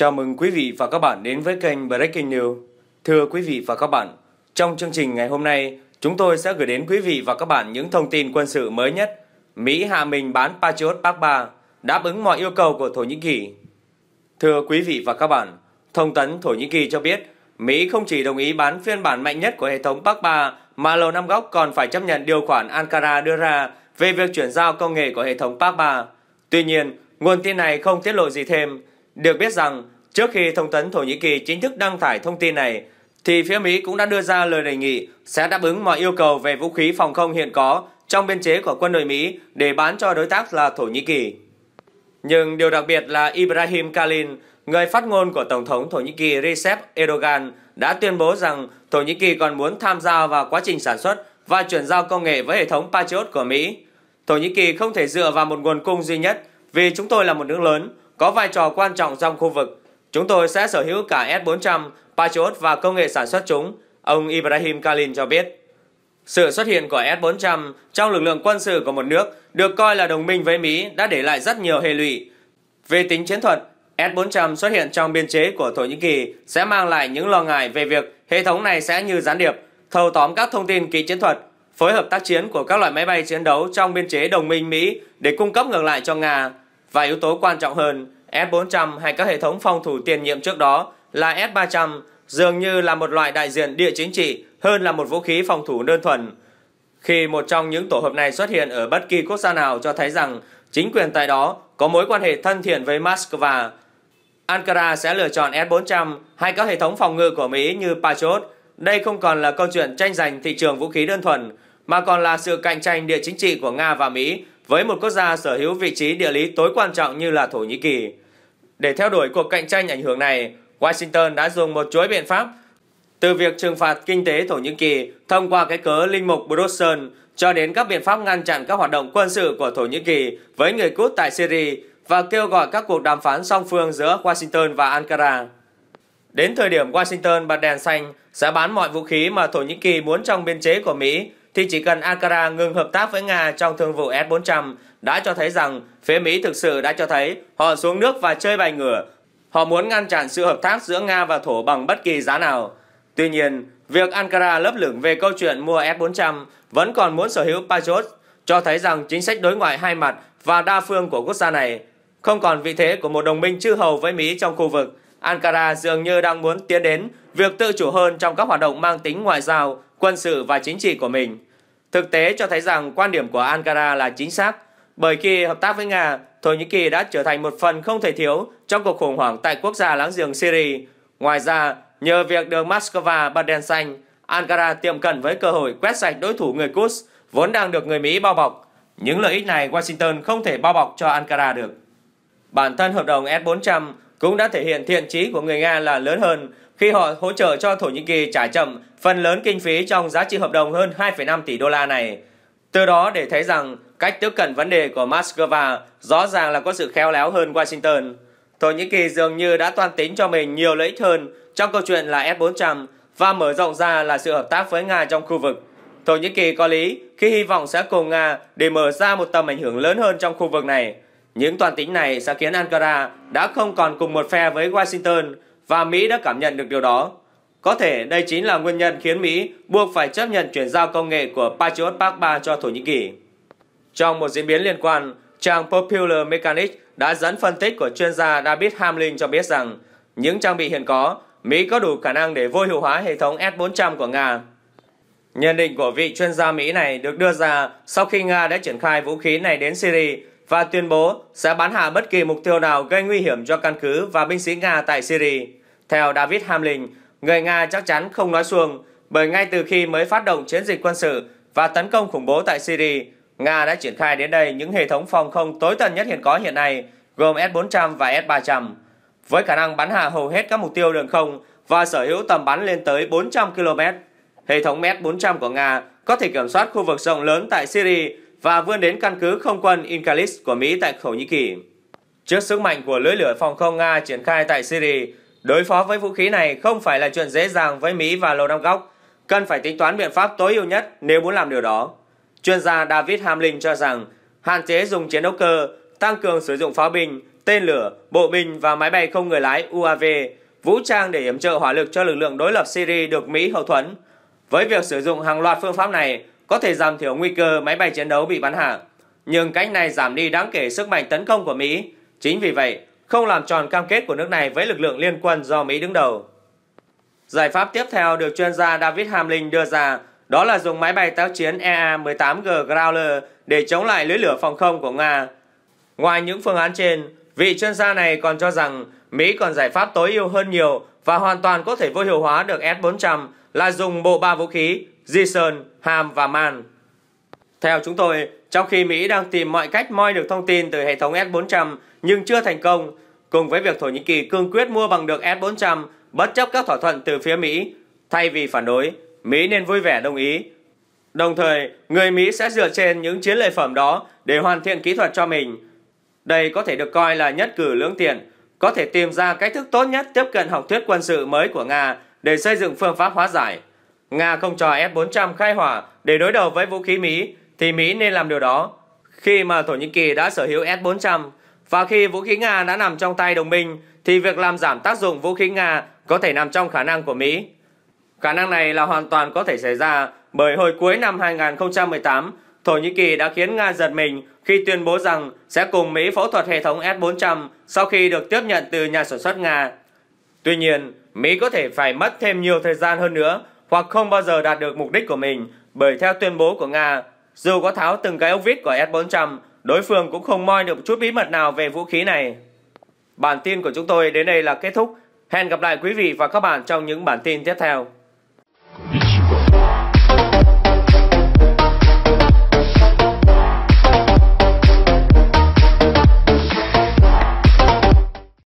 Chào mừng quý vị và các bạn đến với kênh Breaking News. Thưa quý vị và các bạn, trong chương trình ngày hôm nay, chúng tôi sẽ gửi đến quý vị và các bạn những thông tin quân sự mới nhất. Mỹ hạ mình bán Patriot Park 3, đáp ứng mọi yêu cầu của Thổ Nhĩ Kỳ. Thưa quý vị và các bạn, thông tấn Thổ Nhĩ Kỳ cho biết, Mỹ không chỉ đồng ý bán phiên bản mạnh nhất của hệ thống Park 3 mà Lầu Năm Góc còn phải chấp nhận điều khoản Ankara đưa ra về việc chuyển giao công nghệ của hệ thống Park 3. Tuy nhiên, nguồn tin này không tiết lộ gì thêm, được biết rằng, trước khi Thông tấn Thổ Nhĩ Kỳ chính thức đăng tải thông tin này, thì phía Mỹ cũng đã đưa ra lời đề nghị sẽ đáp ứng mọi yêu cầu về vũ khí phòng không hiện có trong biên chế của quân đội Mỹ để bán cho đối tác là Thổ Nhĩ Kỳ. Nhưng điều đặc biệt là Ibrahim Kalin, người phát ngôn của Tổng thống Thổ Nhĩ Kỳ Recep Erdogan đã tuyên bố rằng Thổ Nhĩ Kỳ còn muốn tham gia vào quá trình sản xuất và chuyển giao công nghệ với hệ thống Patriot của Mỹ. Thổ Nhĩ Kỳ không thể dựa vào một nguồn cung duy nhất vì chúng tôi là một nước lớn, có vai trò quan trọng trong khu vực. Chúng tôi sẽ sở hữu cả S-400, Patriot và công nghệ sản xuất chúng, ông Ibrahim Kalin cho biết. Sự xuất hiện của S-400 trong lực lượng quân sự của một nước được coi là đồng minh với Mỹ đã để lại rất nhiều hệ lụy. Về tính chiến thuật, S-400 xuất hiện trong biên chế của Thổ Nhĩ Kỳ sẽ mang lại những lo ngại về việc hệ thống này sẽ như gián điệp, thâu tóm các thông tin kỹ chiến thuật, phối hợp tác chiến của các loại máy bay chiến đấu trong biên chế đồng minh Mỹ để cung cấp ngược lại cho Nga. Và yếu tố quan trọng hơn, S400 hay các hệ thống phòng thủ tiền nhiệm trước đó là S300 dường như là một loại đại diện địa chính trị hơn là một vũ khí phòng thủ đơn thuần. Khi một trong những tổ hợp này xuất hiện ở bất kỳ quốc gia nào cho thấy rằng chính quyền tại đó có mối quan hệ thân thiện với Moscow, Ankara sẽ lựa chọn S-400 hay các hệ thống phòng ngự của Mỹ như Patriot. Đây không còn là câu chuyện tranh giành thị trường vũ khí đơn thuần, mà còn là sự cạnh tranh địa chính trị của Nga và Mỹ với một quốc gia sở hữu vị trí địa lý tối quan trọng như là Thổ Nhĩ Kỳ. Để theo đuổi cuộc cạnh tranh ảnh hưởng này, Washington đã dùng một chuỗi biện pháp từ việc trừng phạt kinh tế Thổ Nhĩ Kỳ thông qua cái cớ linh mục Brussels cho đến các biện pháp ngăn chặn các hoạt động quân sự của Thổ Nhĩ Kỳ với người Cút tại Syria và kêu gọi các cuộc đàm phán song phương giữa Washington và Ankara. Đến thời điểm Washington bật đèn xanh sẽ bán mọi vũ khí mà Thổ Nhĩ Kỳ muốn trong biên chế của Mỹ thì chỉ cần Ankara ngừng hợp tác với Nga trong thương vụ S-400 đã cho thấy rằng phía Mỹ thực sự đã cho thấy họ xuống nước và chơi bài ngửa. Họ muốn ngăn chặn sự hợp tác giữa Nga và Thổ bằng bất kỳ giá nào. Tuy nhiên, việc Ankara lấp lửng về câu chuyện mua S-400 vẫn còn muốn sở hữu Patriot cho thấy rằng chính sách đối ngoại hai mặt và đa phương của quốc gia này không còn vị thế của một đồng minh chư hầu với Mỹ trong khu vực. Ankara dường như đang muốn tiến đến việc tự chủ hơn trong các hoạt động mang tính ngoại giao quân sự và chính trị của mình. Thực tế cho thấy rằng quan điểm của Ankara là chính xác, bởi khi hợp tác với Nga, Thổ Nhĩ Kỳ đã trở thành một phần không thể thiếu trong cuộc khủng hoảng tại quốc gia láng giềng Syria. Ngoài ra, nhờ việc được Moscow bật đèn xanh, Ankara tiệm cận với cơ hội quét sạch đối thủ người Quds vốn đang được người Mỹ bao bọc. Những lợi ích này Washington không thể bao bọc cho Ankara được. Bản thân hợp đồng S-400 cũng đã thể hiện thiện trí của người Nga là lớn hơn khi họ hỗ trợ cho Thổ Nhĩ Kỳ trả chậm phần lớn kinh phí trong giá trị hợp đồng hơn 2,5 tỷ đô la này. Từ đó để thấy rằng cách tiếp cận vấn đề của Moscow rõ ràng là có sự khéo léo hơn Washington. Thổ Nhĩ Kỳ dường như đã toan tính cho mình nhiều lợi ích hơn trong câu chuyện là S-400 và mở rộng ra là sự hợp tác với Nga trong khu vực. Thổ Nhĩ Kỳ có lý khi hy vọng sẽ cùng Nga để mở ra một tầm ảnh hưởng lớn hơn trong khu vực này. Những toàn tính này sẽ khiến Ankara đã không còn cùng một phe với Washington và Mỹ đã cảm nhận được điều đó. Có thể đây chính là nguyên nhân khiến Mỹ buộc phải chấp nhận chuyển giao công nghệ của Patriot Park 3 cho Thổ Nhĩ Kỳ. Trong một diễn biến liên quan, trang Popular Mechanics đã dẫn phân tích của chuyên gia David Hamlin cho biết rằng những trang bị hiện có, Mỹ có đủ khả năng để vô hiệu hóa hệ thống S-400 của Nga. Nhận định của vị chuyên gia Mỹ này được đưa ra sau khi Nga đã triển khai vũ khí này đến Syria và tuyên bố sẽ bắn hạ bất kỳ mục tiêu nào gây nguy hiểm cho căn cứ và binh sĩ Nga tại Syria. Theo David Hamlin, người Nga chắc chắn không nói xuông bởi ngay từ khi mới phát động chiến dịch quân sự và tấn công khủng bố tại Syria, Nga đã triển khai đến đây những hệ thống phòng không tối tân nhất hiện có hiện nay, gồm S-400 và S-300, với khả năng bắn hạ hầu hết các mục tiêu đường không và sở hữu tầm bắn lên tới 400 km. Hệ thống S-400 của Nga có thể kiểm soát khu vực rộng lớn tại Syria và vươn đến căn cứ không quân Inkalis của Mỹ tại Thổ Nhĩ Kỳ. Trước sức mạnh của lưới lửa phòng không Nga triển khai tại Syria, đối phó với vũ khí này không phải là chuyện dễ dàng với Mỹ và Lầu Năm Góc, cần phải tính toán biện pháp tối ưu nhất nếu muốn làm điều đó. Chuyên gia David Hamlin cho rằng, hạn chế dùng chiến đấu cơ, tăng cường sử dụng pháo binh, tên lửa, bộ binh và máy bay không người lái UAV, vũ trang để yểm trợ hỏa lực cho lực lượng đối lập Syria được Mỹ hậu thuẫn. Với việc sử dụng hàng loạt phương pháp này, có thể giảm thiểu nguy cơ máy bay chiến đấu bị bắn hạ. Nhưng cách này giảm đi đáng kể sức mạnh tấn công của Mỹ. Chính vì vậy, không làm tròn cam kết của nước này với lực lượng liên quân do Mỹ đứng đầu. Giải pháp tiếp theo được chuyên gia David Hamlin đưa ra đó là dùng máy bay tác chiến EA-18G Growler để chống lại lưới lửa phòng không của Nga. Ngoài những phương án trên, vị chuyên gia này còn cho rằng Mỹ còn giải pháp tối ưu hơn nhiều và hoàn toàn có thể vô hiệu hóa được S-400 là dùng bộ ba vũ khí Jason, Ham và Man. Theo chúng tôi, trong khi Mỹ đang tìm mọi cách moi được thông tin từ hệ thống S-400 nhưng chưa thành công, cùng với việc Thổ Nhĩ Kỳ cương quyết mua bằng được S-400 bất chấp các thỏa thuận từ phía Mỹ, thay vì phản đối, Mỹ nên vui vẻ đồng ý. Đồng thời, người Mỹ sẽ dựa trên những chiến lợi phẩm đó để hoàn thiện kỹ thuật cho mình. Đây có thể được coi là nhất cử lưỡng tiện, có thể tìm ra cách thức tốt nhất tiếp cận học thuyết quân sự mới của Nga để xây dựng phương pháp hóa giải. Nga không cho S-400 khai hỏa để đối đầu với vũ khí Mỹ thì Mỹ nên làm điều đó. Khi mà Thổ Nhĩ Kỳ đã sở hữu S-400 và khi vũ khí Nga đã nằm trong tay đồng minh thì việc làm giảm tác dụng vũ khí Nga có thể nằm trong khả năng của Mỹ. Khả năng này là hoàn toàn có thể xảy ra bởi hồi cuối năm 2018, Thổ Nhĩ Kỳ đã khiến Nga giật mình khi tuyên bố rằng sẽ cùng Mỹ phẫu thuật hệ thống S-400 sau khi được tiếp nhận từ nhà sản xuất Nga. Tuy nhiên, Mỹ có thể phải mất thêm nhiều thời gian hơn nữa hoặc không bao giờ đạt được mục đích của mình bởi theo tuyên bố của Nga, dù có tháo từng cái ốc vít của S-400, đối phương cũng không moi được chút bí mật nào về vũ khí này. Bản tin của chúng tôi đến đây là kết thúc. Hẹn gặp lại quý vị và các bạn trong những bản tin tiếp theo.